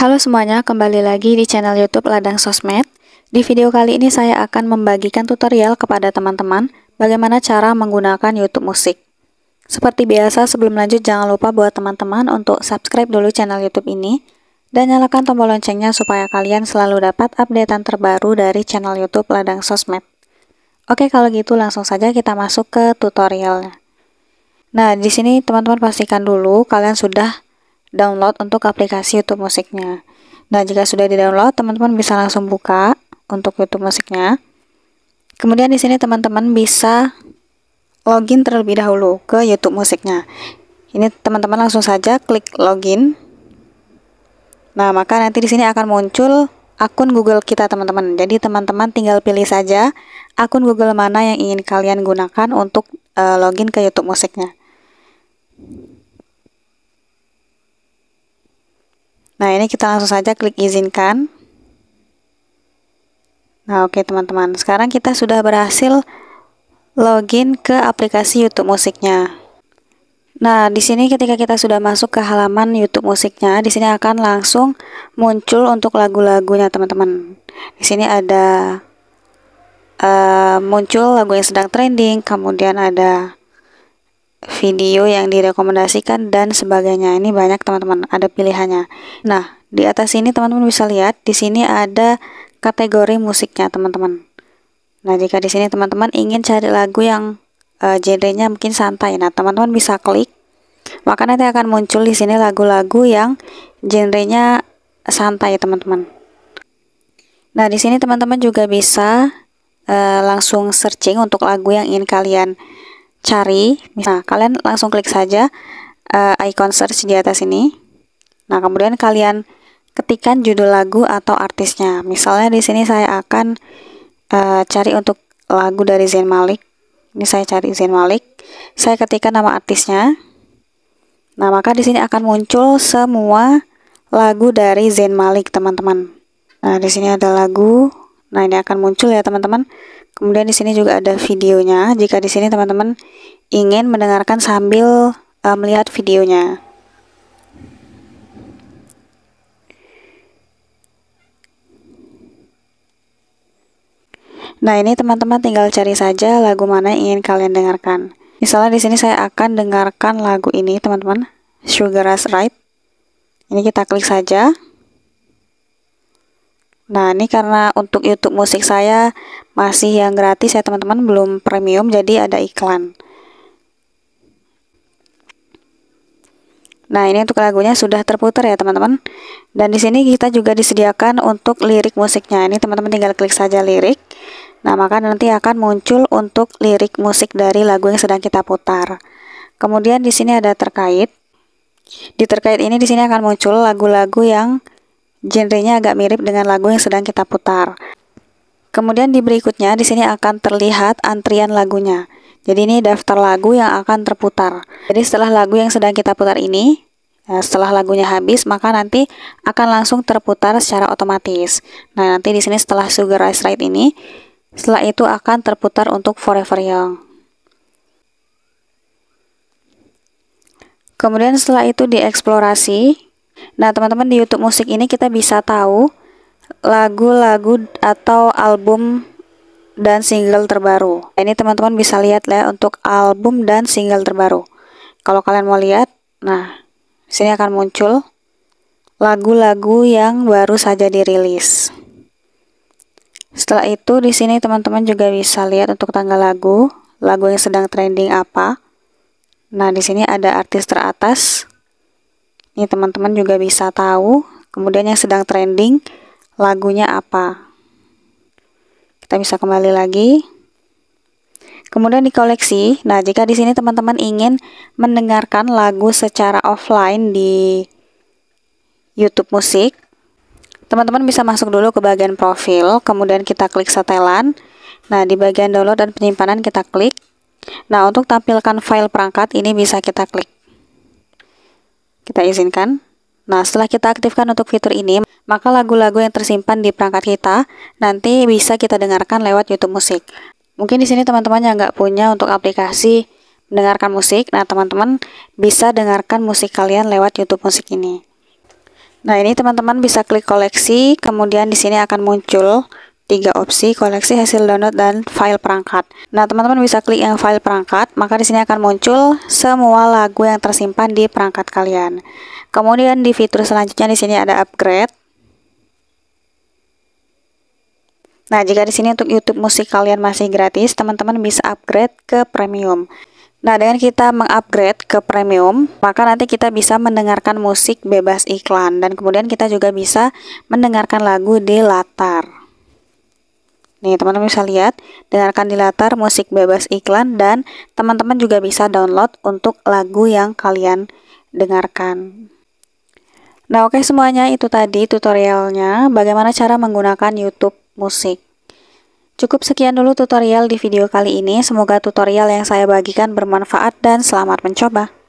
Halo semuanya, kembali lagi di channel YouTube Ladang Sosmed. Di video kali ini saya akan membagikan tutorial kepada teman-teman bagaimana cara menggunakan YouTube Musik. Seperti biasa, sebelum lanjut jangan lupa buat teman-teman untuk subscribe dulu channel YouTube ini dan nyalakan tombol loncengnya supaya kalian selalu dapat updatean terbaru dari channel YouTube Ladang Sosmed. Oke, kalau gitu langsung saja kita masuk ke tutorialnya. Nah, di sini teman-teman pastikan dulu kalian sudah download untuk aplikasi YouTube musiknya. Nah jika sudah di-download, teman-teman bisa langsung buka untuk YouTube musiknya. Kemudian di sini teman-teman bisa login terlebih dahulu ke YouTube musiknya. Ini teman-teman langsung saja klik login. Nah, maka nanti di sini akan muncul akun Google kita, teman-teman. Jadi teman-teman tinggal pilih saja akun Google mana yang ingin kalian gunakan untuk uh, login ke YouTube musiknya. Nah, ini kita langsung saja klik izinkan. Nah, oke teman-teman. Sekarang kita sudah berhasil login ke aplikasi YouTube musiknya. Nah, di sini ketika kita sudah masuk ke halaman YouTube musiknya, di sini akan langsung muncul untuk lagu-lagunya, teman-teman. Di sini ada uh, muncul lagu yang sedang trending, kemudian ada video yang direkomendasikan dan sebagainya. Ini banyak teman-teman, ada pilihannya. Nah, di atas ini teman-teman bisa lihat di sini ada kategori musiknya, teman-teman. Nah, jika di sini teman-teman ingin cari lagu yang uh, genrenya mungkin santai, nah teman-teman bisa klik maka nanti akan muncul di sini lagu-lagu yang genrenya santai, teman-teman. Nah, di sini teman-teman juga bisa uh, langsung searching untuk lagu yang ingin kalian cari, nah kalian langsung klik saja uh, icon search di atas ini. Nah, kemudian kalian ketikkan judul lagu atau artisnya. Misalnya di sini saya akan uh, cari untuk lagu dari Zain Malik. Ini saya cari Zain Malik. Saya ketikkan nama artisnya. Nah, maka di sini akan muncul semua lagu dari Zain Malik, teman-teman. Nah, di sini ada lagu Nah, ini akan muncul ya, teman-teman. Kemudian di sini juga ada videonya. Jika di sini teman-teman ingin mendengarkan sambil uh, melihat videonya. Nah, ini teman-teman tinggal cari saja lagu mana yang ingin kalian dengarkan. Misalnya di sini saya akan dengarkan lagu ini, teman-teman. Sugar Rush Ride Ini kita klik saja. Nah ini karena untuk YouTube musik saya masih yang gratis ya teman-teman belum premium jadi ada iklan. Nah ini untuk lagunya sudah terputar ya teman-teman. Dan di sini kita juga disediakan untuk lirik musiknya. Ini teman-teman tinggal klik saja lirik. Nah maka nanti akan muncul untuk lirik musik dari lagu yang sedang kita putar. Kemudian di sini ada terkait. Di terkait ini di sini akan muncul lagu-lagu yang Genrenya agak mirip dengan lagu yang sedang kita putar. Kemudian di berikutnya di sini akan terlihat antrian lagunya. Jadi ini daftar lagu yang akan terputar. Jadi setelah lagu yang sedang kita putar ini, ya, setelah lagunya habis, maka nanti akan langsung terputar secara otomatis. Nah, nanti di sini setelah Sugar Rice Right ini, setelah itu akan terputar untuk Forever Young. Kemudian setelah itu dieksplorasi, Nah, teman-teman di YouTube musik ini kita bisa tahu lagu-lagu atau album dan single terbaru. Nah, ini teman-teman bisa lihat ya untuk album dan single terbaru. Kalau kalian mau lihat, nah, sini akan muncul lagu-lagu yang baru saja dirilis. Setelah itu di sini teman-teman juga bisa lihat untuk tanggal lagu, lagu yang sedang trending apa. Nah, di sini ada artis teratas, ini teman-teman juga bisa tahu. Kemudian yang sedang trending lagunya apa. Kita bisa kembali lagi. Kemudian di koleksi. Nah, jika di sini teman-teman ingin mendengarkan lagu secara offline di YouTube Musik, teman-teman bisa masuk dulu ke bagian profil, kemudian kita klik setelan. Nah, di bagian download dan penyimpanan kita klik. Nah, untuk tampilkan file perangkat ini bisa kita klik. Kita izinkan. Nah, setelah kita aktifkan untuk fitur ini, maka lagu-lagu yang tersimpan di perangkat kita nanti bisa kita dengarkan lewat YouTube Musik. Mungkin di sini teman-teman yang nggak punya untuk aplikasi mendengarkan musik, nah teman-teman bisa dengarkan musik kalian lewat YouTube Musik ini. Nah, ini teman-teman bisa klik koleksi, kemudian di sini akan muncul tiga opsi koleksi hasil download dan file perangkat. Nah, teman-teman bisa klik yang file perangkat, maka di sini akan muncul semua lagu yang tersimpan di perangkat kalian. Kemudian di fitur selanjutnya di sini ada upgrade. Nah, jika di sini untuk YouTube musik kalian masih gratis, teman-teman bisa upgrade ke premium. Nah, dengan kita mengupgrade ke premium, maka nanti kita bisa mendengarkan musik bebas iklan dan kemudian kita juga bisa mendengarkan lagu di latar. Nih, teman-teman bisa lihat, dengarkan di latar musik bebas iklan dan teman-teman juga bisa download untuk lagu yang kalian dengarkan. Nah, oke okay, semuanya itu tadi tutorialnya bagaimana cara menggunakan YouTube Musik. Cukup sekian dulu tutorial di video kali ini. Semoga tutorial yang saya bagikan bermanfaat dan selamat mencoba.